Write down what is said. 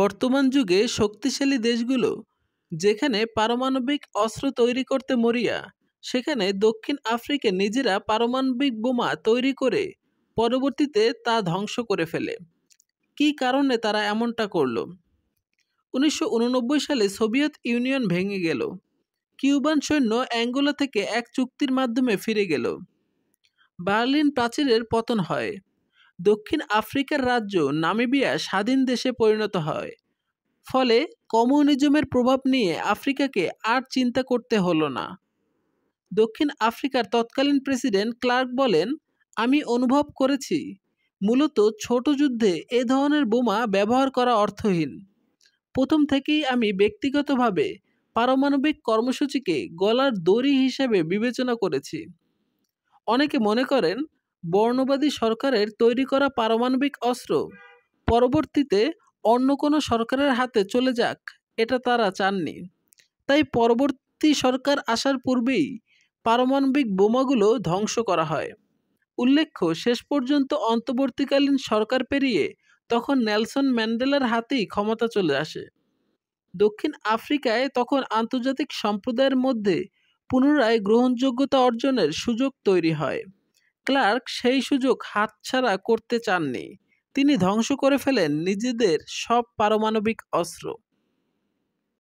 বর্তমান যুগে শক্তিশালী দেশগুলো যেখানে পারমাণবিক অস্ত্র তৈরি করতে মরিয়া সেখানে দক্ষিণ আফ্রিকা নিজেরা পারমাণবিক বোমা তৈরি করে পরবর্তীতে তা ধ্বংস করে ফেলে কি কারণে তারা এমনটা করল উনিশশো সালে সোভিয়েত ইউনিয়ন ভেঙে গেল কিউবান সৈন্য অ্যাঙ্গোলা থেকে এক চুক্তির মাধ্যমে ফিরে গেল বার্লিন প্রাচীরের পতন হয় দক্ষিণ আফ্রিকার রাজ্য নামিবিয়া স্বাধীন দেশে পরিণত হয় ফলে কমিউনিজমের প্রভাব নিয়ে আফ্রিকাকে আর চিন্তা করতে হলো না দক্ষিণ আফ্রিকার তৎকালীন প্রেসিডেন্ট ক্লার্ক বলেন আমি অনুভব করেছি মূলত ছোট যুদ্ধে এ ধরনের বোমা ব্যবহার করা অর্থহীন প্রথম থেকেই আমি ব্যক্তিগতভাবে পারমাণবিক কর্মসূচিকে গলার দড়ি হিসেবে বিবেচনা করেছি অনেকে মনে করেন বর্ণবাদী সরকারের তৈরি করা পারমাণবিক অস্ত্র পরবর্তীতে অন্য কোনো সরকারের হাতে চলে যাক এটা তারা চাননি তাই পরবর্তী সরকার আসার পূর্বেই পারমাণবিক বোমাগুলো ধ্বংস করা হয় উল্লেখ্য শেষ পর্যন্ত অন্তর্বর্তীকালীন সরকার পেরিয়ে তখন নেলসন ম্যান্ডেলার হাতেই ক্ষমতা চলে আসে দক্ষিণ আফ্রিকায় তখন আন্তর্জাতিক সম্প্রদায়ের মধ্যে পুনরায় গ্রহণযোগ্যতা অর্জনের সুযোগ তৈরি হয় ক্লার্ক সেই সুযোগ হাতছাড়া করতে চাননি তিনি ধ্বংস করে ফেলেন নিজেদের সব পারমাণবিক অস্ত্র